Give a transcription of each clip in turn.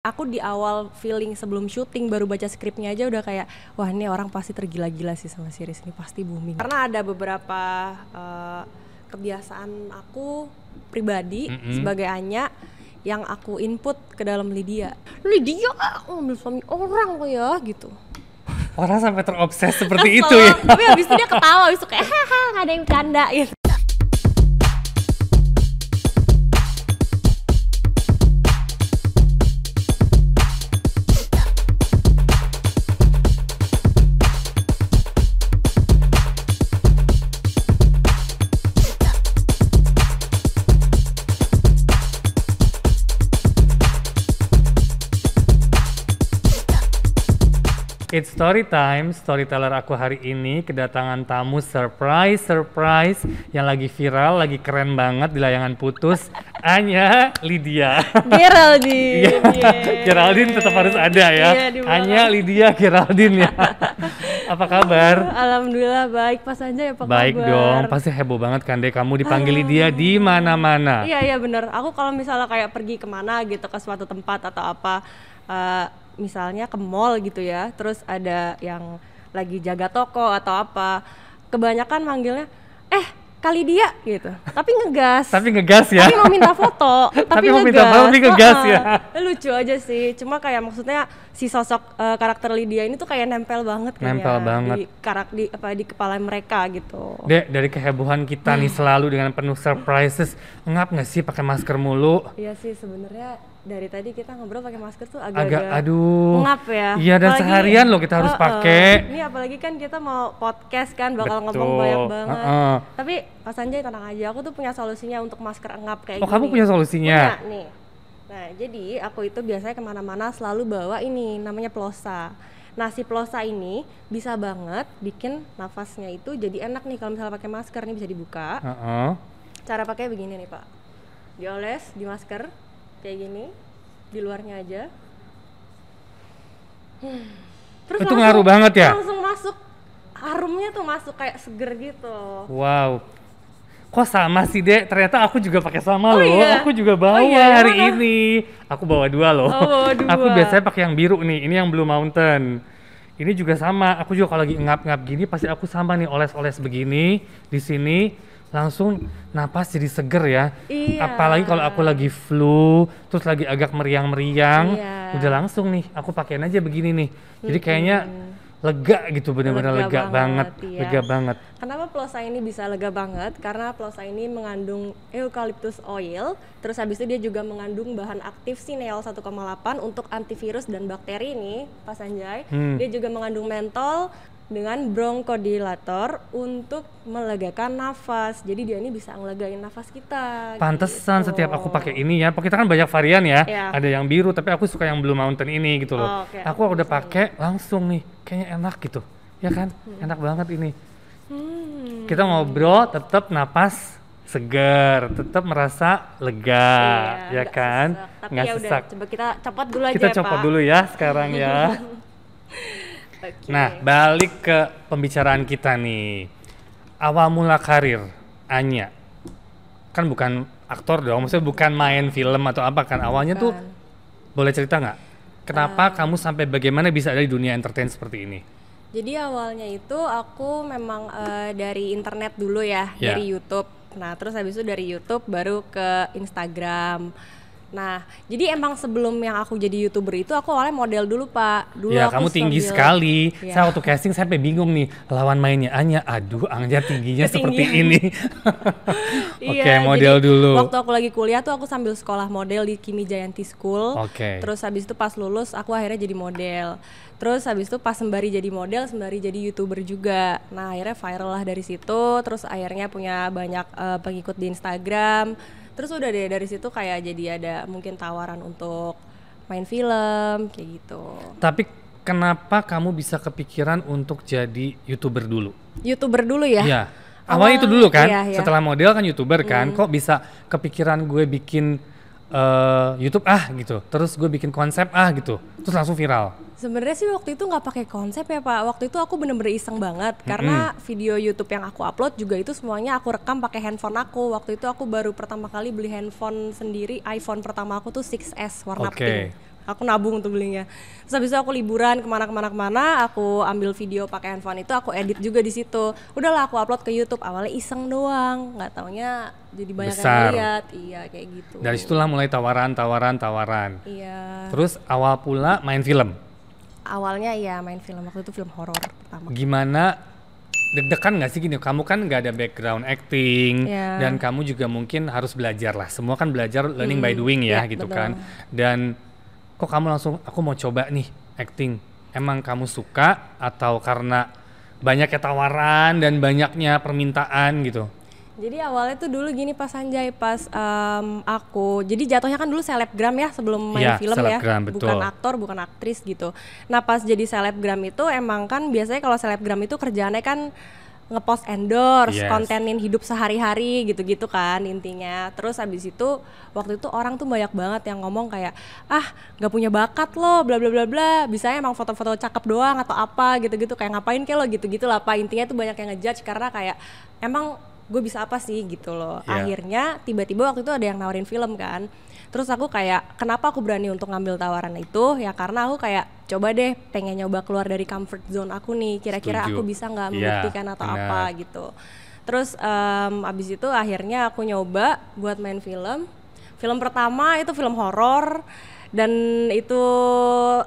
aku di awal feeling sebelum syuting baru baca skripnya aja udah kayak wah ini orang pasti tergila-gila sih sama series ini pasti booming karena ada beberapa uh, kebiasaan aku pribadi mm -hmm. sebagai Anya yang aku input ke dalam Lydia Lydia aku ngambil suami orang lo ya gitu orang sampai terobses seperti itu ya tapi habis itu dia ketawa habis itu kayak hahaha ada yang canda gitu It's story time, storyteller aku hari ini kedatangan tamu surprise, surprise yang lagi viral, lagi keren banget di layangan putus. Anya Lydia. Geraldine. yeah. Geraldine tetap harus ada ya. Iya, Anya Lydia Geraldine ya. Apa kabar? Alhamdulillah baik, pas aja ya. apa baik kabar? Baik dong, pasti heboh banget kan deh kamu dipanggil Lydia di mana-mana. Iya, iya bener. Aku kalau misalnya kayak pergi kemana gitu ke suatu tempat atau apa, uh, misalnya ke mall gitu ya terus ada yang lagi jaga toko atau apa kebanyakan manggilnya eh kali dia gitu tapi ngegas tapi ngegas ya tapi mau minta foto tapi, tapi ngegas. mau minta foto tapi ngegas ya eh, lucu aja sih cuma kayak maksudnya si sosok uh, karakter Lydia ini tuh kayak nempel banget kayak nempel ya, banget di karak di apa di kepala mereka gitu Dek dari kehebohan kita nih iya. selalu dengan penuh surprises ngap nggak sih pakai masker mulu iya sih sebenarnya dari tadi kita ngobrol pakai masker tuh agak-agak aduh ngap ya. Iya dan apalagi, seharian loh kita harus uh, pakai. Ini apalagi kan kita mau podcast kan bakal Betul. ngomong banyak banget. Uh, uh. Tapi Mas Anjay tenang aja, aku tuh punya solusinya untuk masker ngap kayak oh, gini. Oh kamu punya solusinya? Punya nih. Nah jadi aku itu biasanya kemana-mana selalu bawa ini namanya plosa. Nasi si plosa ini bisa banget bikin nafasnya itu jadi enak nih kalau misalnya pakai masker nih bisa dibuka. Uh -uh. Cara pakai begini nih pak, dioles di masker kayak gini di luarnya aja hmm. terus itu ngaruh banget ya langsung masuk harumnya tuh masuk kayak seger gitu wow kok sama sih dek ternyata aku juga pakai sama oh, loh iya? aku juga oh bawa oh, iya, hari mana? ini aku bawa dua loh oh, dua. aku biasanya pakai yang biru nih ini yang blue mountain ini juga sama aku juga kalau lagi ngap-ngap gini pasti aku sama nih oles-oles begini di sini langsung napas jadi seger ya. Iya. Apalagi kalau aku lagi flu, terus lagi agak meriang-meriang, iya. udah langsung nih aku pakaiin aja begini nih. Jadi kayaknya lega gitu benar-benar lega, lega banget, banget Iya. lega banget. Kenapa plosa ini bisa lega banget? Karena plosa ini mengandung eukaliptus oil, terus habis itu dia juga mengandung bahan aktif sineol 1,8 untuk antivirus dan bakteri ini, Pak Sanjay. Hmm. Dia juga mengandung mentol, dengan bronkodilator untuk melegakan nafas. Jadi dia ini bisa ngelegain nafas kita. Pantesan gitu. setiap aku pakai ini ya, Pokoknya kan banyak varian ya. Yeah. Ada yang biru, tapi aku suka yang blue mountain ini gitu loh. Oh, okay. Aku udah pakai langsung nih, kayaknya enak gitu, ya kan? Hmm. Enak banget ini. Hmm. Kita ngobrol, tetap napas segar, tetap merasa lega, iya, ya kan? Sesak. Tapi nggak ya sesak. Udah, coba kita copot dulu kita aja. Kita ya, copot dulu ya sekarang ya. Okay. Nah, balik ke pembicaraan kita nih. Awal mula karir Anya. Kan bukan aktor dong, maksudnya bukan main film atau apa kan. Awalnya bukan. tuh boleh cerita nggak? Kenapa uh, kamu sampai bagaimana bisa ada di dunia entertain seperti ini? Jadi awalnya itu aku memang uh, dari internet dulu ya, yeah. dari YouTube. Nah, terus habis itu dari YouTube baru ke Instagram Nah, jadi emang sebelum yang aku jadi youtuber itu aku awalnya model dulu pak. Dulu ya, kamu tinggi stabil. sekali. Ya. Saya waktu casting saya sampai bingung nih lawan mainnya Anya. Aduh, Anya tingginya seperti ini. Oke, okay, iya, model jadi, dulu. Waktu aku lagi kuliah tuh aku sambil sekolah model di Kimi Jayanti School. Oke. Okay. Terus habis itu pas lulus aku akhirnya jadi model. Terus habis itu pas sembari jadi model, sembari jadi youtuber juga. Nah akhirnya viral lah dari situ. Terus akhirnya punya banyak uh, pengikut di Instagram terus udah deh dari situ kayak jadi ada mungkin tawaran untuk main film kayak gitu tapi kenapa kamu bisa kepikiran untuk jadi youtuber dulu youtuber dulu ya Iya. awalnya itu dulu kan iya, iya. setelah model kan youtuber kan hmm. kok bisa kepikiran gue bikin uh, YouTube ah gitu terus gue bikin konsep ah gitu terus langsung viral Sebenarnya sih waktu itu nggak pakai konsep ya Pak. Waktu itu aku bener-bener iseng banget karena video YouTube yang aku upload juga itu semuanya aku rekam pakai handphone aku. Waktu itu aku baru pertama kali beli handphone sendiri, iPhone pertama aku tuh 6S warna okay. pink aku nabung tuh belinya terus habis itu aku liburan kemana-kemana kemana aku ambil video pakai handphone itu aku edit juga di situ udahlah aku upload ke YouTube awalnya iseng doang nggak taunya jadi banyak Besar. yang lihat iya kayak gitu dari situlah mulai tawaran tawaran tawaran iya terus awal pula main film awalnya ya main film waktu itu film horor pertama gimana deg-degan nggak sih gini kamu kan nggak ada background acting yeah. dan kamu juga mungkin harus belajar lah semua kan belajar learning hmm. by doing ya yeah, gitu betul. kan dan kok kamu langsung aku mau coba nih acting emang kamu suka atau karena banyaknya tawaran dan banyaknya permintaan gitu jadi awalnya tuh dulu gini pas Anjay, pas um, aku, jadi jatuhnya kan dulu selebgram ya sebelum main ya, film ya, betul. bukan aktor, bukan aktris gitu. Nah pas jadi selebgram itu emang kan biasanya kalau selebgram itu kerjaannya kan ngepost endorse, yes. kontenin hidup sehari-hari gitu-gitu kan intinya. Terus abis itu waktu itu orang tuh banyak banget yang ngomong kayak ah nggak punya bakat lo, bla bla bla bla. Bisa emang foto-foto cakep doang atau apa gitu-gitu kayak ngapain kayak lo gitu-gitu lah. Apa intinya tuh banyak yang ngejudge karena kayak emang gue bisa apa sih gitu loh yeah. akhirnya tiba-tiba waktu itu ada yang nawarin film kan terus aku kayak kenapa aku berani untuk ngambil tawaran itu ya karena aku kayak coba deh pengen nyoba keluar dari comfort zone aku nih kira-kira aku bisa nggak iya, membuktikan yeah, atau apa gitu terus um, abis itu akhirnya aku nyoba buat main film film pertama itu film horor dan itu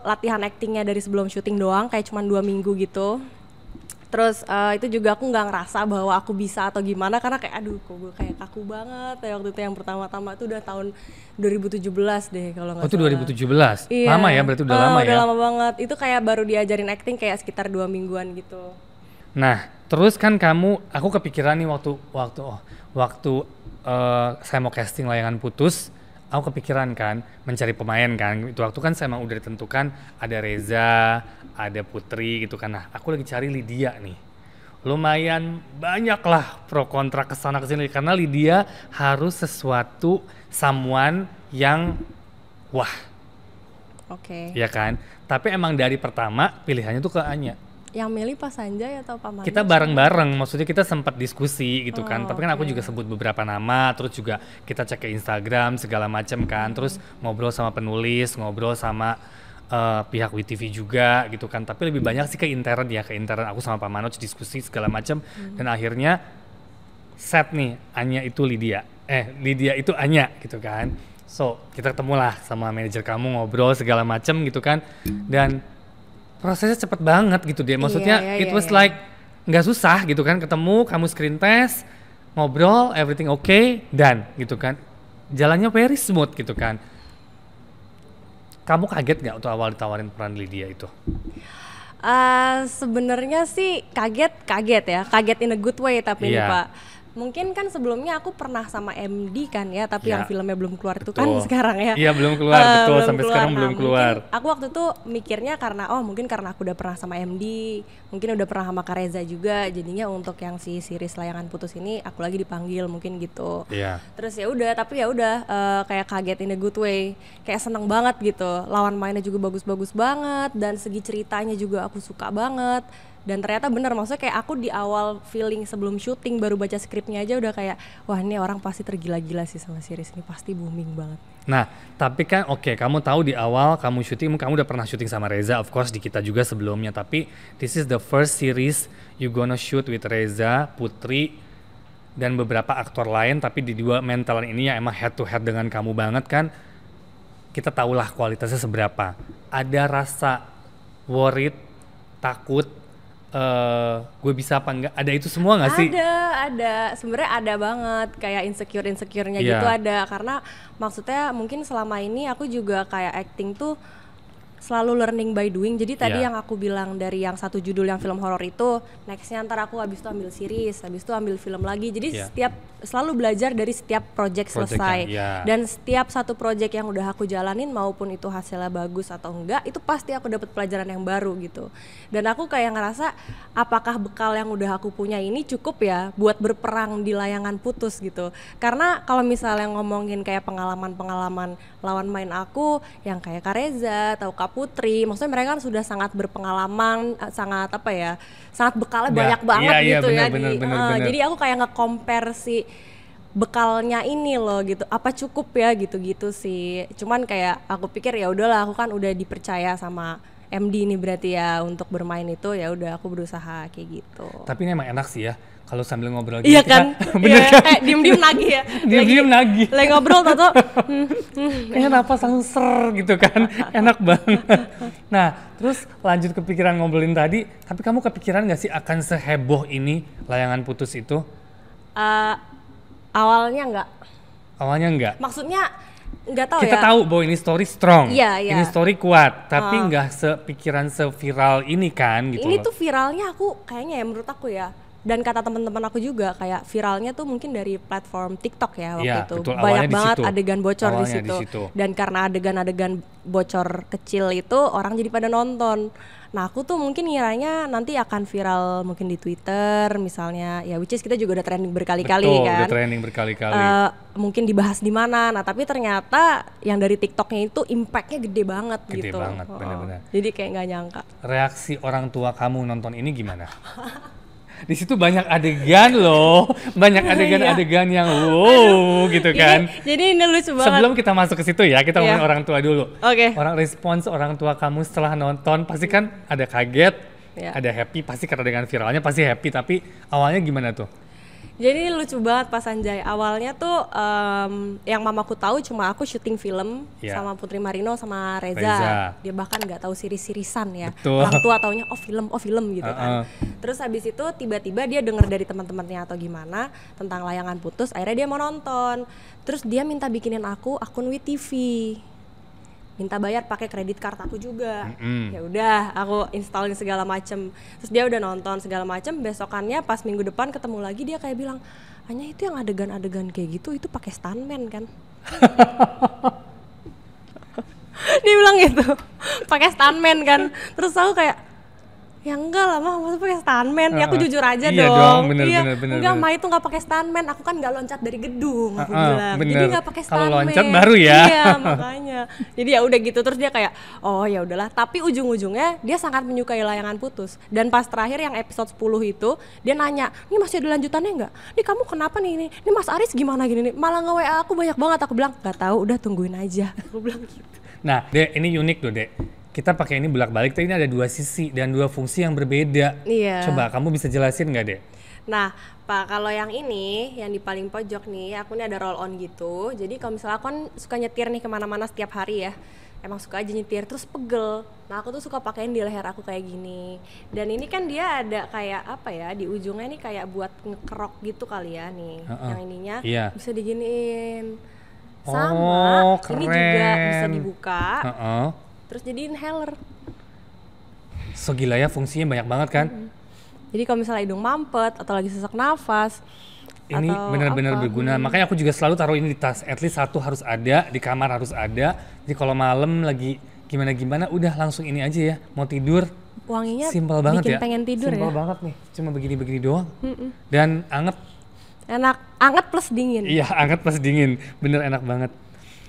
latihan aktingnya dari sebelum syuting doang kayak cuma dua minggu gitu terus uh, itu juga aku nggak ngerasa bahwa aku bisa atau gimana karena kayak aduh kok gue kayak kaku banget ya waktu itu yang pertama-tama itu udah tahun 2017 deh kalau nggak oh, itu 2017 iya. lama ya berarti udah uh, lama udah ya lama banget itu kayak baru diajarin acting kayak sekitar dua mingguan gitu nah terus kan kamu aku kepikiran nih waktu waktu oh, waktu uh, saya mau casting layangan putus aku kepikiran kan mencari pemain kan itu waktu kan saya emang udah ditentukan ada Reza ada Putri gitu kan nah aku lagi cari Lydia nih lumayan banyak lah pro kontra kesana kesini karena Lydia harus sesuatu someone yang wah oke okay. ya kan tapi emang dari pertama pilihannya tuh ke Anya yang milih Pak Sanjay atau Pak Manoj? Kita bareng-bareng, maksudnya kita sempat diskusi gitu kan. oh, kan. Tapi kan okay. aku juga sebut beberapa nama, terus juga kita cek ke Instagram segala macam kan. Terus ngobrol sama penulis, ngobrol sama uh, pihak WTV juga gitu kan tapi lebih banyak sih ke intern ya ke intern aku sama Pak Manoj diskusi segala macam hmm. dan akhirnya set nih Anya itu Lydia eh Lydia itu Anya gitu kan so kita ketemulah sama manajer kamu ngobrol segala macam gitu kan dan prosesnya cepet banget gitu dia, iya, Maksudnya yeah, yeah, it iya, was yeah, like nggak susah gitu kan ketemu kamu screen test ngobrol everything oke okay, dan gitu kan jalannya very smooth gitu kan kamu kaget nggak untuk awal ditawarin peran Lydia itu uh, sebenarnya sih kaget kaget ya kaget in a good way tapi yeah. ini pak mungkin kan sebelumnya aku pernah sama MD kan ya tapi ya, yang filmnya belum keluar itu kan sekarang ya iya belum keluar uh, betul belum sampai keluar. sekarang nah, belum keluar aku waktu itu mikirnya karena oh mungkin karena aku udah pernah sama MD mungkin udah pernah sama Kareza juga jadinya untuk yang si series layangan putus ini aku lagi dipanggil mungkin gitu ya. terus ya udah tapi ya udah uh, kayak kaget in a good way kayak seneng banget gitu lawan mainnya juga bagus-bagus banget dan segi ceritanya juga aku suka banget dan ternyata benar maksudnya kayak aku di awal feeling sebelum syuting baru baca skripnya aja udah kayak wah ini orang pasti tergila-gila sih sama series ini pasti booming banget nah tapi kan oke okay, kamu tahu di awal kamu syuting kamu udah pernah syuting sama Reza of course di kita juga sebelumnya tapi this is the first series you gonna shoot with Reza Putri dan beberapa aktor lain tapi di dua mental ini ya emang head to head dengan kamu banget kan kita tahulah kualitasnya seberapa ada rasa worried takut uh, gue bisa apa enggak ada itu semua nggak sih ada ada sebenarnya ada banget kayak insecure insecurenya yeah. gitu ada karena maksudnya mungkin selama ini aku juga kayak acting tuh selalu learning by doing. Jadi tadi yeah. yang aku bilang dari yang satu judul yang film horor itu, nextnya ntar aku habis itu ambil series, habis itu ambil film lagi. Jadi yeah. setiap selalu belajar dari setiap project, project selesai yeah. dan setiap satu project yang udah aku jalanin maupun itu hasilnya bagus atau enggak, itu pasti aku dapat pelajaran yang baru gitu. Dan aku kayak ngerasa apakah bekal yang udah aku punya ini cukup ya buat berperang di layangan putus gitu. Karena kalau misalnya ngomongin kayak pengalaman-pengalaman lawan main aku yang kayak Kareza atau Kap Putri, maksudnya mereka kan sudah sangat berpengalaman, eh, sangat apa ya, sangat bekalnya banyak iya, banget iya, gitu iya, bener, ya. Bener, di, bener, uh, bener. Jadi aku kayak nge-compare bekalnya ini loh gitu apa cukup ya gitu-gitu sih cuman kayak aku pikir ya udahlah aku kan udah dipercaya sama MD ini berarti ya untuk bermain itu ya udah aku berusaha kayak gitu tapi ini emang enak sih ya kalau sambil ngobrol iya gitu. Kan? Iya eh, kan? Bener iya. kan? Eh, diem-diem nagih ya. diem-diem nagih. Lagi ngobrol atau hmm, hmm. eh napas gitu kan. Enak banget. Nah, terus lanjut kepikiran ngobrolin tadi, tapi kamu kepikiran gak sih akan seheboh ini layangan putus itu? Uh, awalnya enggak. Awalnya enggak. Maksudnya nggak tahu kita ya. tahu bahwa ini story strong iya, iya. ini story kuat tapi ah. nggak uh. sepikiran seviral ini kan gitu ini loh. tuh viralnya aku kayaknya ya menurut aku ya dan kata teman-teman aku juga kayak viralnya tuh mungkin dari platform TikTok ya waktu ya, itu betul. banyak banget situ. adegan bocor di situ. dan karena adegan-adegan bocor kecil itu orang jadi pada nonton nah aku tuh mungkin ngiranya nanti akan viral mungkin di Twitter misalnya ya which is kita juga udah trending berkali-kali betul, kan udah trending berkali-kali uh, mungkin dibahas di mana nah tapi ternyata yang dari TikToknya itu impactnya gede banget gede gitu gede banget benar-benar jadi kayak nggak nyangka reaksi orang tua kamu nonton ini gimana di situ banyak adegan loh, banyak iya, iya. adegan-adegan yang wow gitu iya, kan. Ini, jadi ini lucu banget. Sebelum kita masuk ke situ ya, kita yeah. orang tua dulu. Oke. Okay. Orang respons orang tua kamu setelah nonton pasti kan ada kaget, yeah. ada happy, pasti karena dengan viralnya pasti happy. Tapi awalnya gimana tuh? Jadi lucu banget pas Anjay. Awalnya tuh um, yang mamaku tahu cuma aku syuting film yeah. sama Putri Marino sama Reza. Reza. Dia bahkan nggak tahu siri sirisan ya. Betul. Orang tua taunya oh film, oh film gitu uh -uh. kan. Terus habis itu tiba-tiba dia dengar dari teman-temannya atau gimana tentang layangan putus, akhirnya dia mau nonton. Terus dia minta bikinin aku akun WeTV minta bayar pakai kredit card aku juga mm-hmm. ya udah aku installin segala macem terus dia udah nonton segala macem besokannya pas minggu depan ketemu lagi dia kayak bilang hanya itu yang adegan-adegan kayak gitu itu pakai stuntman kan dia bilang gitu pakai stuntman kan terus aku kayak ya enggak lah mah maksudnya pakai stuntman uh, ya aku jujur aja iya dong, dong bener, iya bener, bener, enggak mah itu enggak pakai stuntman aku kan enggak loncat dari gedung aku uh, bilang jadi enggak pakai stuntman kalau loncat baru ya iya makanya jadi ya udah gitu terus dia kayak oh ya udahlah tapi ujung-ujungnya dia sangat menyukai layangan putus dan pas terakhir yang episode 10 itu dia nanya ini masih ada lanjutannya enggak ini kamu kenapa nih ini ini Mas Aris gimana gini nih malah nge WA aku banyak banget aku bilang nggak tahu udah tungguin aja aku bilang gitu nah dek ini unik tuh dek kita pakai ini bolak-balik, tapi ini ada dua sisi dan dua fungsi yang berbeda. Iya. Coba kamu bisa jelasin nggak deh? Nah, Pak, kalau yang ini, yang di paling pojok nih, aku ini ada roll on gitu. Jadi kalau misalnya aku kan suka nyetir nih kemana-mana setiap hari ya. Emang suka aja nyetir, terus pegel. Nah, aku tuh suka pakaiin di leher aku kayak gini. Dan ini kan dia ada kayak apa ya, di ujungnya nih kayak buat ngekrok gitu kali ya nih. Uh -uh. Yang ininya iya. bisa diginiin. Sama, oh, keren. ini juga bisa dibuka. Uh -uh terus jadi inhaler Segila ya fungsinya banyak banget kan hmm jadi kalau misalnya hidung mampet atau lagi sesak nafas ini benar-benar berguna hmm. makanya aku juga selalu taruh ini di tas at least satu harus ada di kamar harus ada jadi kalau malam lagi gimana gimana udah langsung ini aja ya mau tidur wanginya simpel banget bikin ya pengen tidur simpel ya banget nih cuma begini begini doang Mm-mm. dan anget enak anget plus dingin iya anget plus dingin bener enak banget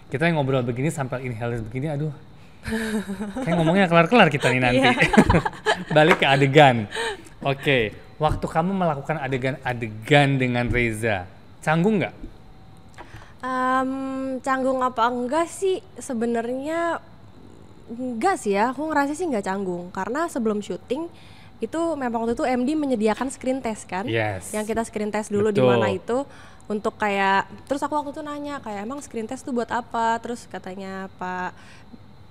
kita yang ngobrol begini sampai inhaler begini aduh Kayak ngomongnya kelar-kelar kita nih nanti. Iya. Balik ke adegan. Oke, okay. waktu kamu melakukan adegan-adegan dengan Reza, canggung nggak? Um, canggung apa enggak sih sebenarnya enggak sih ya aku ngerasa sih nggak canggung karena sebelum syuting itu memang waktu itu MD menyediakan screen test kan yes. yang kita screen test dulu di mana itu untuk kayak terus aku waktu itu nanya kayak emang screen test tuh buat apa terus katanya Pak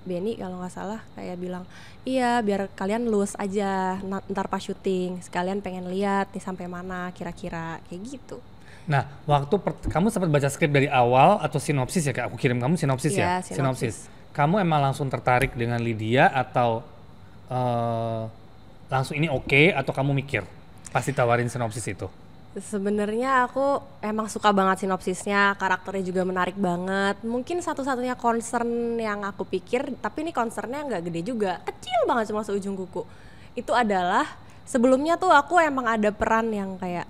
Benny kalau nggak salah kayak bilang iya biar kalian lulus aja ntar pas syuting sekalian pengen lihat nih sampai mana kira-kira kayak gitu nah waktu kamu sempat baca skrip dari awal atau sinopsis ya kayak aku kirim kamu sinopsis ya, ya? Sinopsis. sinopsis kamu emang langsung tertarik dengan Lydia atau uh, langsung ini oke okay, atau kamu mikir pasti tawarin sinopsis itu Sebenarnya aku emang suka banget sinopsisnya, karakternya juga menarik banget. Mungkin satu-satunya concern yang aku pikir, tapi ini concernnya nggak gede juga, kecil banget cuma seujung kuku. Itu adalah sebelumnya tuh aku emang ada peran yang kayak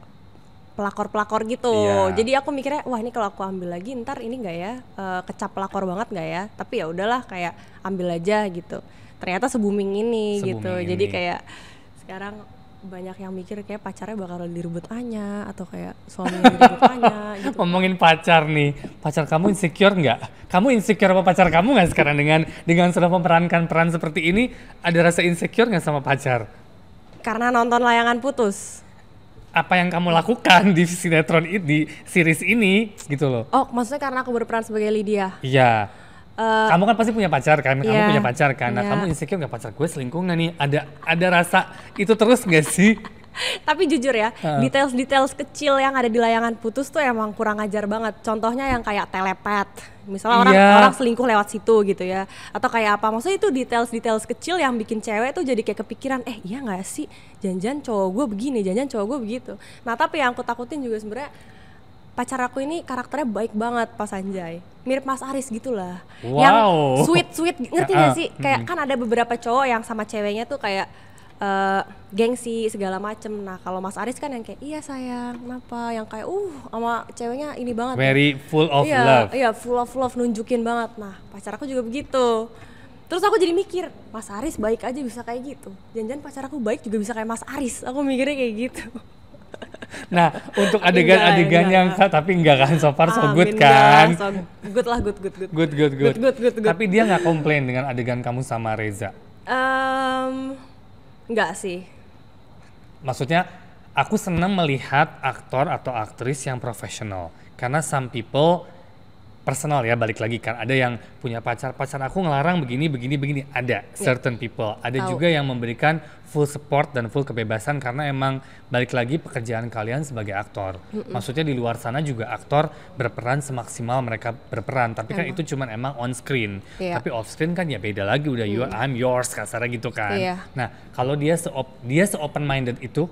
pelakor-pelakor gitu. Yeah. Jadi aku mikirnya, wah ini kalau aku ambil lagi ntar ini nggak ya e, kecap pelakor banget nggak ya? Tapi ya udahlah kayak ambil aja gitu. Ternyata sebuming ini se gitu. Ini. Jadi kayak sekarang banyak yang mikir kayak pacarnya bakal direbut Anya atau kayak suaminya direbut Anya gitu. Ngomongin pacar nih, pacar kamu insecure nggak? Kamu insecure apa pacar kamu nggak sekarang dengan dengan sudah memerankan peran seperti ini? Ada rasa insecure nggak sama pacar? Karena nonton layangan putus. Apa yang kamu lakukan di sinetron ini, di series ini gitu loh? Oh, maksudnya karena aku berperan sebagai Lydia? Iya Uh, kamu kan pasti punya pacar kan, kamu iya, punya pacar kan, nah yeah. kamu insecure gak pacar gue selingkuh nggak nih? Ada ada rasa itu terus nggak sih? Tapi jujur ya, details-details kecil yang ada di layangan putus tuh emang kurang ajar banget. Contohnya yang kayak telepet, misalnya orang yeah. orang selingkuh lewat situ gitu ya, atau kayak apa? Maksudnya itu details-details kecil yang bikin cewek tuh jadi kayak kepikiran, eh iya nggak sih, janjian cowok gue begini, janjian cowok gue begitu. Nah tapi yang aku takutin juga sebenarnya pacar aku ini karakternya baik banget Pak Sanjay mirip Mas Aris gitulah wow. yang sweet sweet ngerti gak ah, ah. sih kayak hmm. kan ada beberapa cowok yang sama ceweknya tuh kayak uh, gengsi segala macem nah kalau Mas Aris kan yang kayak iya sayang kenapa yang kayak uh sama ceweknya ini banget very ya. full of iya, love iya full of love nunjukin banget nah pacar aku juga begitu terus aku jadi mikir Mas Aris baik aja bisa kayak gitu jangan-jangan pacar aku baik juga bisa kayak Mas Aris aku mikirnya kayak gitu Nah, untuk adegan-adegan yang enggak. tapi enggak kan so far so good kan. So good lah, good good good. Good good good. good, good, good, good. Tapi dia nggak komplain dengan adegan kamu sama Reza. Um, enggak sih. Maksudnya aku senang melihat aktor atau aktris yang profesional karena some people personal ya balik lagi kan ada yang punya pacar pacar aku ngelarang begini begini begini ada yeah. certain people ada Tau. juga yang memberikan full support dan full kebebasan karena emang balik lagi pekerjaan kalian sebagai aktor mm -mm. maksudnya di luar sana juga aktor berperan semaksimal mereka berperan tapi kan emang. kan itu cuman emang on screen yeah. tapi off screen kan ya beda lagi udah mm. you I'm yours kasarnya gitu kan yeah. nah kalau dia se dia se open minded itu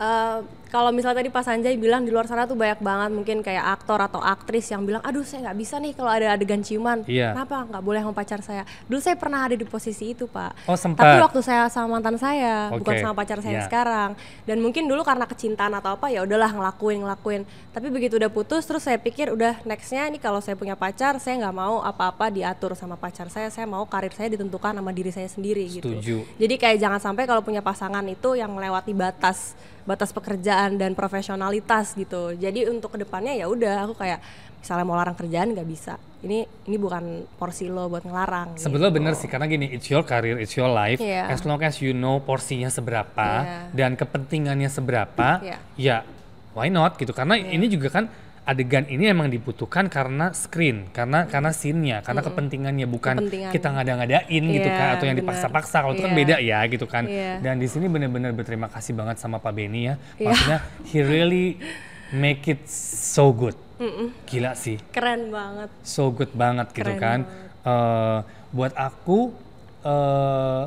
Eh, kalau misalnya tadi Pak Sanjay bilang di luar sana tuh banyak banget mungkin kayak aktor atau aktris yang bilang aduh saya nggak bisa nih kalau ada adegan ciuman iya. kenapa nggak boleh sama pacar saya dulu saya pernah ada di posisi itu Pak oh, sempat. tapi waktu saya sama mantan saya okay. bukan sama pacar saya yeah. sekarang dan mungkin dulu karena kecintaan atau apa ya udahlah ngelakuin ngelakuin tapi begitu udah putus terus saya pikir udah nextnya ini kalau saya punya pacar saya nggak mau apa-apa diatur sama pacar saya saya mau karir saya ditentukan sama diri saya sendiri gitu. Setuju. gitu jadi kayak jangan sampai kalau punya pasangan itu yang melewati batas batas pekerjaan dan profesionalitas gitu jadi untuk kedepannya ya udah aku kayak misalnya mau larang kerjaan nggak bisa ini ini bukan porsi lo buat ngelarang sebetulnya gitu. bener sih karena gini it's your career it's your life yeah. as long as you know porsinya seberapa yeah. dan kepentingannya seberapa yeah. ya why not gitu karena yeah. ini juga kan adegan ini emang dibutuhkan karena screen, karena karena scene-nya, karena mm -mm. kepentingannya bukan Kepentingan. kita ngada-ngadain yeah, gitu iya, kan atau yang dipaksa-paksa. Kalau yeah. itu kan iya. beda ya gitu kan. Yeah. Dan di sini benar-benar berterima kasih banget sama Pak Benny ya. Iya. Maksudnya he really make it so good. Mm -mm. Gila sih. Keren banget. So good banget gitu Keren gitu kan. Banget. Uh, buat aku uh,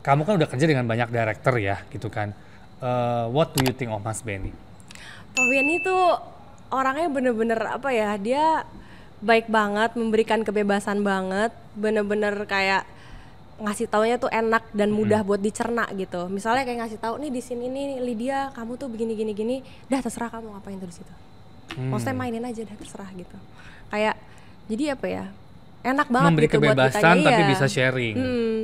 kamu kan udah kerja dengan banyak director ya gitu kan. Uh, what do you think of Mas Benny? Pak Benny tuh orangnya bener-bener apa ya dia baik banget memberikan kebebasan banget bener-bener kayak ngasih taunya tuh enak dan mudah hmm. buat dicerna gitu misalnya kayak ngasih tahu nih di sini nih Lydia kamu tuh begini gini gini dah terserah kamu ngapain tuh di situ hmm. maksudnya mainin aja dah terserah gitu kayak jadi apa ya enak banget memberi gitu kebebasan buat kita, iya. tapi iya. bisa sharing hmm,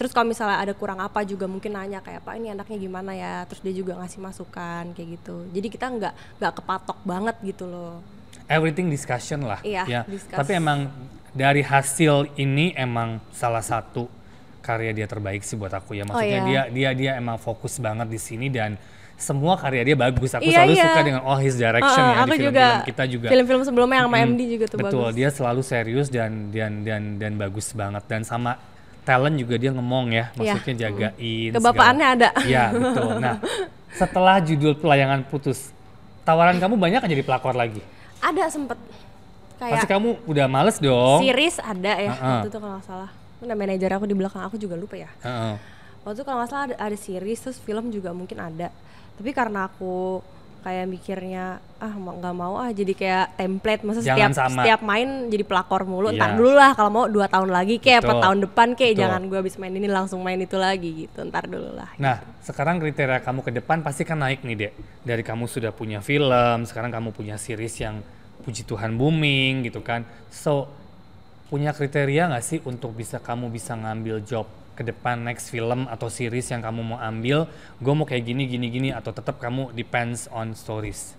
terus kalau misalnya ada kurang apa juga mungkin nanya kayak pak ini anaknya gimana ya terus dia juga ngasih masukan kayak gitu jadi kita nggak nggak kepatok banget gitu loh everything discussion lah iya, ya discuss. tapi emang dari hasil ini emang salah satu karya dia terbaik sih buat aku ya oh, maksudnya oh, iya. dia dia dia emang fokus banget di sini dan semua karya dia bagus. Aku iya, selalu iya. suka dengan all oh, his direction uh, ya di film-film kita juga. Film-film sebelumnya yang sama hmm, MD juga tuh betul, bagus. Betul, dia selalu serius dan dan dan dan bagus banget dan sama talent juga dia ngomong ya, iya. maksudnya ya. jagain. Kebapaannya segala. ada. Iya betul. Nah setelah judul pelayangan putus, tawaran kamu banyak kan jadi pelakor lagi? Ada sempet. Kayak Pasti kamu udah males dong. Series ada ya, uh-uh. waktu itu kalau nggak salah. Udah manajer aku di belakang aku juga lupa ya. Uh-uh. Waktu itu kalau nggak salah ada, ada series, terus film juga mungkin ada. Tapi karena aku kayak mikirnya ah nggak mau ah jadi kayak template masa jangan setiap sama. setiap main jadi pelakor mulu yeah. ntar dulu lah kalau mau dua tahun lagi kayak apa tahun depan kayak Betul. jangan gue habis main ini langsung main itu lagi gitu ntar dulu lah gitu. nah gitu. sekarang kriteria kamu ke depan pasti kan naik nih dek dari kamu sudah punya film sekarang kamu punya series yang puji Tuhan booming gitu kan so punya kriteria nggak sih untuk bisa kamu bisa ngambil job ke depan next film atau series yang kamu mau ambil gue mau kayak gini gini gini atau tetap kamu depends on stories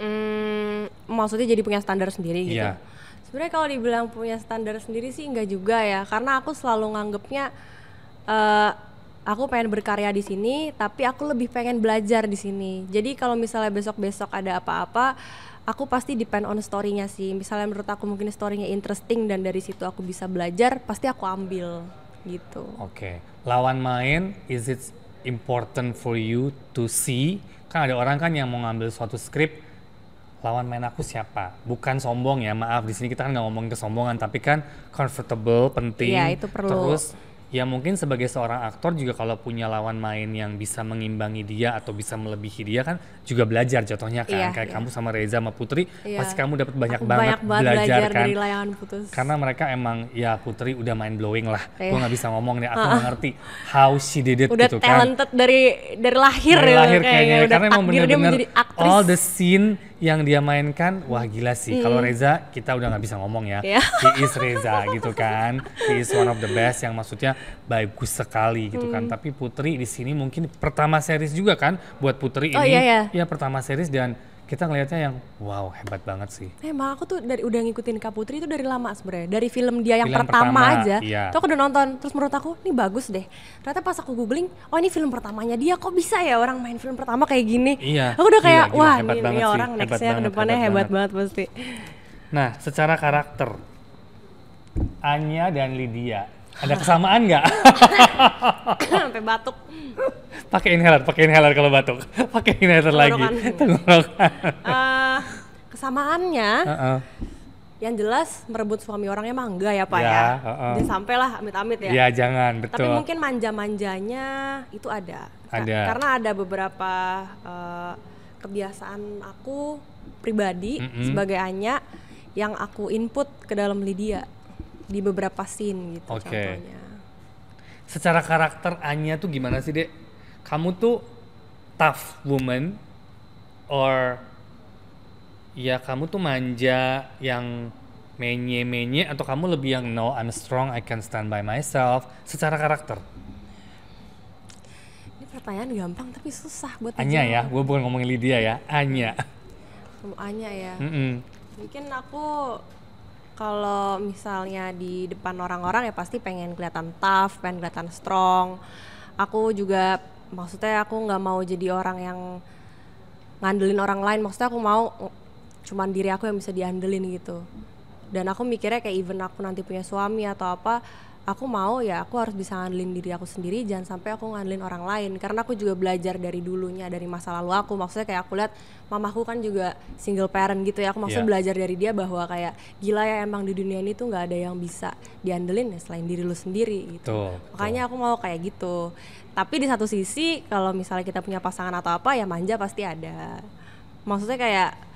hmm, maksudnya jadi punya standar sendiri gitu yeah. sebenarnya kalau dibilang punya standar sendiri sih enggak juga ya karena aku selalu nganggepnya uh, aku pengen berkarya di sini tapi aku lebih pengen belajar di sini jadi kalau misalnya besok besok ada apa-apa aku pasti depend on story-nya sih. Misalnya menurut aku mungkin story-nya interesting dan dari situ aku bisa belajar, pasti aku ambil gitu. Oke, okay. lawan main is it important for you to see? Kan ada orang kan yang mau ngambil suatu skrip lawan main aku siapa? Bukan sombong ya, maaf di sini kita kan nggak ngomongin kesombongan, tapi kan comfortable penting. Iya, itu perlu. Terus ya mungkin sebagai seorang aktor juga kalau punya lawan main yang bisa mengimbangi dia atau bisa melebihi dia kan juga belajar contohnya kan iya, kayak iya. kamu sama Reza sama Putri iya. pasti kamu dapat banyak, banget banyak banget belajar, belajar kan dari layangan putus. karena mereka emang ya Putri udah main blowing lah iya. gue nggak bisa ngomong nih aku ngerti how she did it udah gitu kan udah talented dari dari lahir dari gitu lahir kayaknya, kayaknya. Udah karena emang bener-bener all the scene yang dia mainkan wah gila sih mm. kalau hmm. Reza kita udah nggak bisa ngomong ya yeah. he is Reza gitu kan he is one of the best yang maksudnya bagus sekali gitu mm. kan hmm. tapi Putri di sini mungkin pertama series juga kan buat Putri oh, ini iya, iya. ya pertama series dan kita ngelihatnya yang wow hebat banget sih. Emang aku tuh dari udah ngikutin Kak Putri itu dari lama sebenarnya. Dari film dia yang film pertama, pertama aja. Iya. Tuh aku udah nonton terus menurut aku ini bagus deh. Ternyata pas aku googling, oh ini film pertamanya dia kok bisa ya orang main film pertama kayak gini. Iya. Aku udah kayak gila, wah gila, ini, ini orang nextnya ke depannya hebat, banget. banget pasti. Nah, secara karakter Anya dan Lydia ada kesamaan nggak? Sampai batuk. Pakai inhaler, pakai inhaler kalau batuk. Pakai inhaler lagi. Tenggorokan. uh, kesamaannya. Uh -uh. Yang jelas merebut suami orangnya mah enggak ya Pak ya. ya. Uh -uh. sampailah amit-amit ya. Iya, jangan, betul. Tapi mungkin manja-manjanya itu ada. Ada. Karena ada beberapa uh, kebiasaan aku pribadi mm -hmm. sebagai Anya yang aku input ke dalam Lydia di beberapa scene gitu okay. contohnya. Secara karakter Anya tuh gimana sih, Dek? Kamu tuh tough woman or ya kamu tuh manja yang menye-menye atau kamu lebih yang no I'm strong I can stand by myself secara karakter ini pertanyaan gampang tapi susah buat Anya ya gue bukan ngomongin Lydia ya Anya kamu Anya ya mm -mm. mungkin aku kalau misalnya di depan orang-orang ya pasti pengen kelihatan tough, pengen kelihatan strong. Aku juga maksudnya aku nggak mau jadi orang yang ngandelin orang lain. Maksudnya aku mau cuman diri aku yang bisa diandelin gitu. Dan aku mikirnya kayak even aku nanti punya suami atau apa, aku mau ya aku harus bisa ngandelin diri aku sendiri jangan sampai aku ngandelin orang lain karena aku juga belajar dari dulunya dari masa lalu aku maksudnya kayak aku lihat mamaku kan juga single parent gitu ya aku maksudnya yeah. belajar dari dia bahwa kayak gila ya emang di dunia ini tuh nggak ada yang bisa diandelin ya selain diri lu sendiri gitu tuh, makanya tuh. aku mau kayak gitu tapi di satu sisi kalau misalnya kita punya pasangan atau apa ya manja pasti ada maksudnya kayak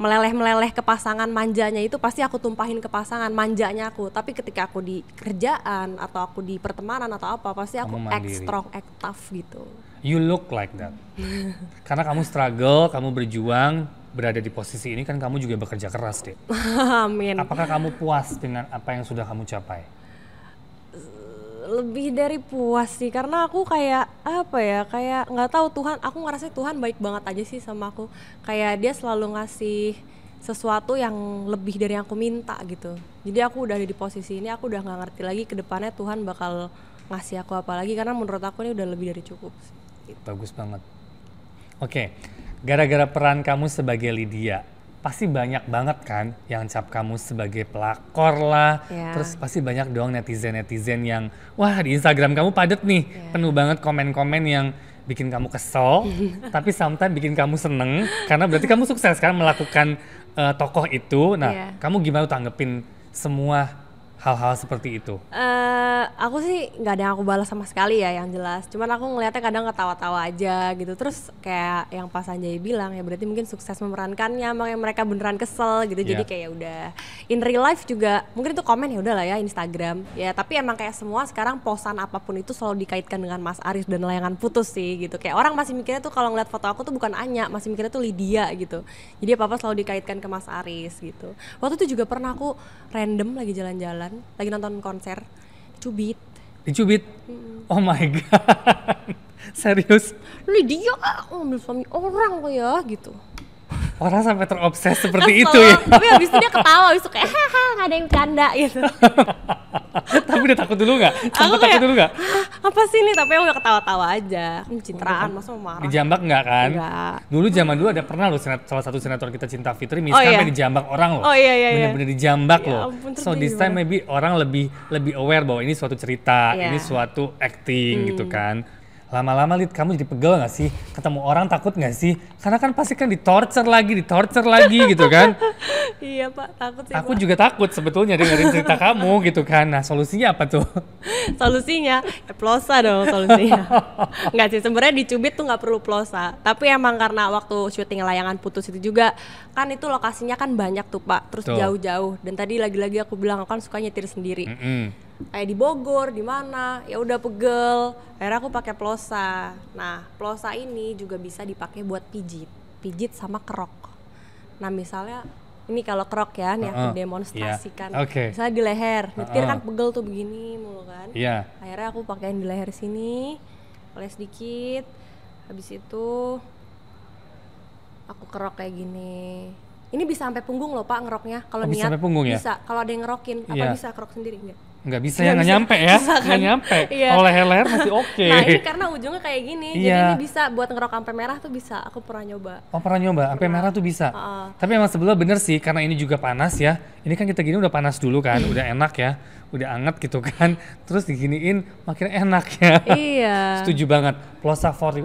meleleh-meleleh ke pasangan manjanya itu pasti aku tumpahin ke pasangan manjanya aku tapi ketika aku di kerjaan atau aku di pertemanan atau apa pasti aku act strong act tough gitu you look like that karena kamu struggle kamu berjuang berada di posisi ini kan kamu juga bekerja keras deh. Amin. Apakah kamu puas dengan apa yang sudah kamu capai? lebih dari puas sih karena aku kayak apa ya kayak nggak tahu Tuhan aku ngerasa Tuhan baik banget aja sih sama aku kayak dia selalu ngasih sesuatu yang lebih dari yang aku minta gitu jadi aku udah ada di posisi ini aku udah nggak ngerti lagi kedepannya Tuhan bakal ngasih aku apa lagi karena menurut aku ini udah lebih dari cukup sih. bagus banget oke gara-gara peran kamu sebagai Lydia pasti banyak banget kan yang cap kamu sebagai pelakor lah. Yeah. Terus pasti banyak doang netizen-netizen yang wah di Instagram kamu padet nih, yeah. penuh banget komen-komen yang bikin kamu kesel, tapi sometimes bikin kamu seneng karena berarti kamu sukses kan melakukan uh, tokoh itu. Nah, yeah. kamu gimana tanggepin semua hal-hal seperti itu? Uh, aku sih nggak ada yang aku balas sama sekali ya yang jelas. Cuman aku ngelihatnya kadang ketawa-tawa aja gitu. Terus kayak yang pas anjay bilang ya berarti mungkin sukses memerankannya, makanya mereka beneran kesel gitu. Yeah. Jadi iya. kayak ya udah in real life juga mungkin itu komen ya udahlah ya Instagram. Ya tapi emang kayak semua sekarang posan apapun itu selalu dikaitkan dengan Mas Aris dan layangan putus sih gitu. Kayak orang masih mikirnya tuh kalau ngeliat foto aku tuh bukan Anya, masih mikirnya tuh Lydia gitu. Jadi apa-apa selalu dikaitkan ke Mas Aris gitu. Waktu itu juga pernah aku random lagi jalan-jalan jalan lagi nonton konser dicubit dicubit hmm oh my god serius lu dia ngambil ah, suami orang lo ya gitu orang sampai terobses seperti Kesel. itu ya. Tapi habis itu dia ketawa, habis itu kayak hahaha nggak ada yang canda gitu. tapi udah takut dulu nggak? Aku takut kayak, dulu nggak? Apa sih ini? Tapi udah ketawa-tawa aja. Mencitraan, oh, masa mau marah. Dijambak nggak kan? Enggak. Dulu zaman dulu ada pernah loh salah satu senator kita Cinta Fitri, misalnya oh, iya. dijambak orang loh. Oh iya iya. iya. Bener-bener iya. dijambak ya, loh. Ampun, so this time maybe orang lebih lebih aware bahwa ini suatu cerita, yeah. ini suatu acting gitu hmm. gitu kan lama-lama lihat kamu jadi pegel gak sih? Ketemu orang takut gak sih? Karena kan pasti kan ditorture lagi, ditorture lagi gitu kan. iya pak, takut sih Aku pak. juga takut sebetulnya dengerin cerita kamu gitu kan. Nah solusinya apa tuh? solusinya, ya plosa dong solusinya. Enggak sih, sebenarnya dicubit tuh nggak perlu plosa. Tapi emang karena waktu syuting layangan putus itu juga, kan itu lokasinya kan banyak tuh pak. Terus jauh-jauh. Dan tadi lagi-lagi aku bilang, aku kan suka nyetir sendiri. Mm -hmm kayak di Bogor di mana ya udah pegel akhirnya aku pakai plosa nah plosa ini juga bisa dipakai buat pijit pijit sama kerok nah misalnya ini kalau kerok ya nih aku demonstrasikan yeah. okay. misalnya di leher nyetir kan pegel tuh begini mulu kan yeah. akhirnya aku pakaiin di leher sini oles dikit habis itu aku kerok kayak gini ini bisa sampai punggung loh pak ngeroknya kalau oh, niat bisa, ya? bisa. kalau ada yang ngerokin yeah. apa iya. bisa kerok sendiri enggak nggak bisa nggak ya nggak nyampe ya nggak kan? nyampe yeah. oleh leher masih oke okay. nah ini karena ujungnya kayak gini yeah. jadi iya. ini bisa buat ngerok sampai merah tuh bisa aku pernah nyoba oh pernah nyoba sampai iya. merah tuh bisa uh tapi emang sebelah bener sih karena ini juga panas ya ini kan kita gini udah panas dulu kan udah enak ya udah anget gitu kan terus diginiin makin enak ya iya setuju banget Plosa 4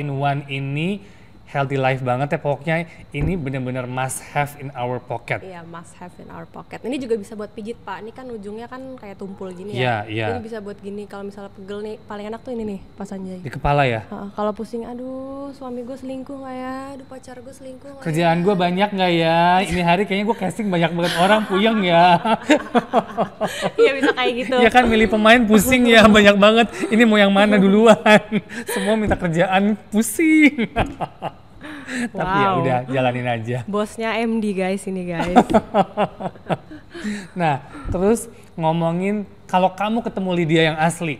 in one ini healthy life banget ya pokoknya ini benar-benar must have in our pocket. Iya, must have in our pocket. Ini juga bisa buat pijit, Pak. Ini kan ujungnya kan kayak tumpul gini yeah, ya. Iya, yeah. Ini bisa buat gini kalau misalnya pegel nih, paling enak tuh ini nih, Pak Anjay. Di kepala ya? kalau pusing, aduh, suami gue selingkuh nggak ya? Aduh, pacar gue selingkuh gak Kerjaan ya? gue banyak nggak ya? Ini hari kayaknya gue casting banyak banget orang, puyeng ya. Iya, bisa kayak gitu. Iya kan milih pemain pusing ya, banyak banget. Ini mau yang mana duluan? Semua minta kerjaan pusing. Tapi ya wow. ya udah jalanin aja. Bosnya MD guys ini guys. nah, terus ngomongin kalau kamu ketemu Lydia yang asli.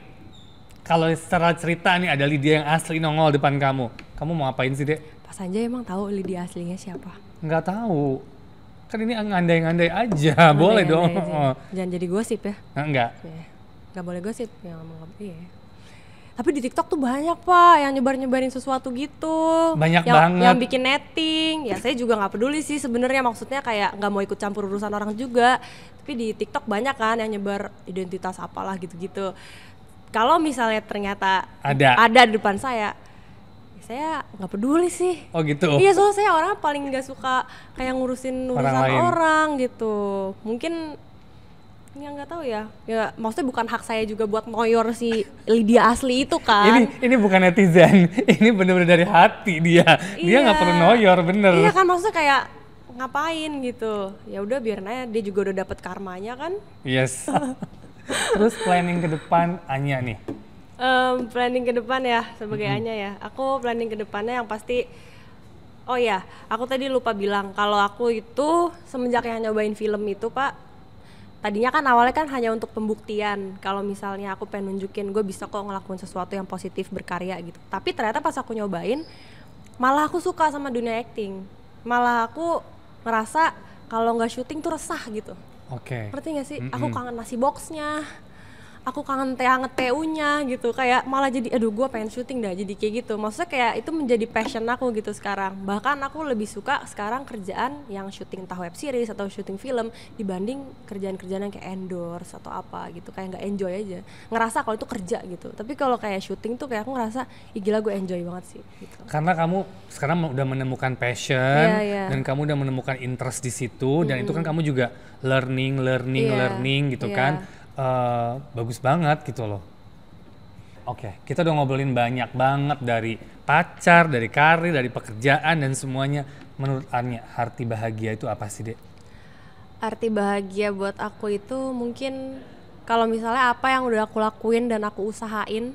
Kalau secara cerita nih ada Lydia yang asli nongol depan kamu. Kamu mau ngapain sih, Dek? Pas aja emang tahu Lydia aslinya siapa? Nggak tahu. Kan ini ngandai-ngandai aja, boleh dong. Jangan jadi gosip ya. Nah, enggak. Enggak iya. boleh gosip, ya ngomong iya tapi di TikTok tuh banyak pak yang nyebar nyebarin sesuatu gitu banyak yang, banget yang bikin netting ya saya juga nggak peduli sih sebenarnya maksudnya kayak nggak mau ikut campur urusan orang juga tapi di TikTok banyak kan yang nyebar identitas apalah gitu-gitu kalau misalnya ternyata ada ada di depan saya saya nggak peduli sih. Oh gitu. Iya soalnya saya orang paling nggak suka kayak ngurusin urusan orang, orang gitu. Mungkin ya nggak tahu ya ya maksudnya bukan hak saya juga buat noyor si Lydia asli itu kan ini ini bukan netizen ini bener-bener dari hati dia iya. dia nggak iya. perlu noyor bener iya kan maksudnya kayak ngapain gitu ya udah biar aja dia juga udah dapet karmanya kan yes terus planning ke depan Anya nih um, planning ke depan ya sebagai mm -hmm. Anya ya aku planning ke depannya yang pasti Oh ya, aku tadi lupa bilang kalau aku itu semenjak yang nyobain film itu, Pak, tadinya kan awalnya kan hanya untuk pembuktian kalau misalnya aku pengen nunjukin gue bisa kok ngelakuin sesuatu yang positif berkarya gitu tapi ternyata pas aku nyobain malah aku suka sama dunia acting malah aku ngerasa kalau nggak syuting tuh resah gitu oke okay. ngerti gak sih mm -hmm. aku kangen nasi boxnya aku kangen teh hangat nya gitu kayak malah jadi aduh gue pengen syuting dah jadi kayak gitu maksudnya kayak itu menjadi passion aku gitu sekarang bahkan aku lebih suka sekarang kerjaan yang syuting entah web series atau syuting film dibanding kerjaan-kerjaan yang kayak endorse atau apa gitu kayak nggak enjoy aja ngerasa kalau itu kerja gitu tapi kalau kayak syuting tuh kayak aku ngerasa Ih, gila gue enjoy banget sih gitu. karena kamu sekarang udah menemukan passion yeah, yeah. dan kamu udah menemukan interest di situ dan itu kan kamu juga learning learning yeah, learning gitu yeah. kan Eh, bagus banget gitu loh. Oke, okay, kita udah ngobrolin banyak banget dari pacar, dari karir, dari pekerjaan dan semuanya. Menurut Arnya, arti bahagia itu apa sih, Dek? Arti bahagia buat aku itu mungkin kalau misalnya apa yang udah aku lakuin dan aku usahain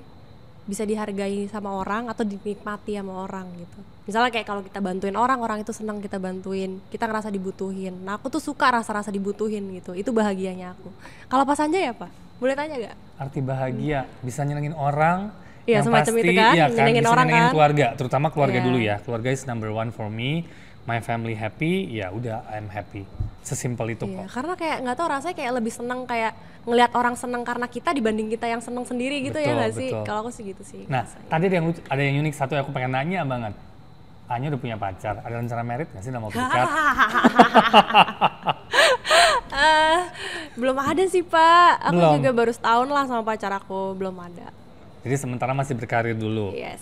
bisa dihargai sama orang atau dinikmati sama orang gitu misalnya kayak kalau kita bantuin orang orang itu senang kita bantuin kita ngerasa dibutuhin nah aku tuh suka rasa-rasa dibutuhin gitu itu bahagianya aku kalau pas aja ya pak boleh tanya gak arti bahagia hmm. bisa nyenengin orang Iya semacam pasti, itu kan, ya kan nyenengin bisa orang nyenengin kan. keluarga, terutama keluarga yeah. dulu ya. Keluarga is number one for me. My family happy, ya udah I'm happy. Sesimpel itu yeah, kok. Karena kayak nggak tau rasanya kayak lebih seneng kayak ngelihat orang seneng karena kita dibanding kita yang seneng sendiri gitu ya betul, ya nggak sih? Kalau aku sih gitu sih. Nah rasanya. tadi ada yang ada yang unik satu yang aku pengen nanya banget. Anya udah punya pacar, ada rencana merit nggak sih nama pacar? uh, belum ada sih pak, aku belum. juga baru setahun lah sama pacar aku, belum ada. Jadi sementara masih berkarir dulu. Yes.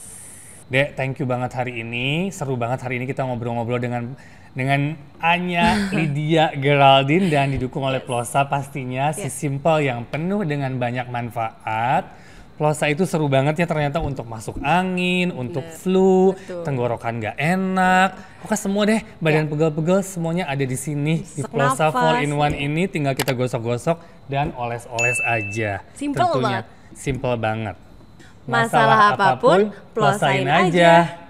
Dek, thank you banget hari ini, seru banget hari ini kita ngobrol-ngobrol dengan dengan Anya, Lydia, Geraldine dan didukung oleh Plosa pastinya yes. si simple yang penuh dengan banyak manfaat Plosa itu seru banget ya ternyata untuk masuk angin, untuk flu, betul. tenggorokan nggak enak. Pokoknya semua deh badan ya. pegel-pegel semuanya ada di sini di Plosa 4 in One ini tinggal kita gosok-gosok dan oles-oles aja. Simple Tentunya. banget. Simple banget. Masalah, Masalah apapun, plosain aja. aja.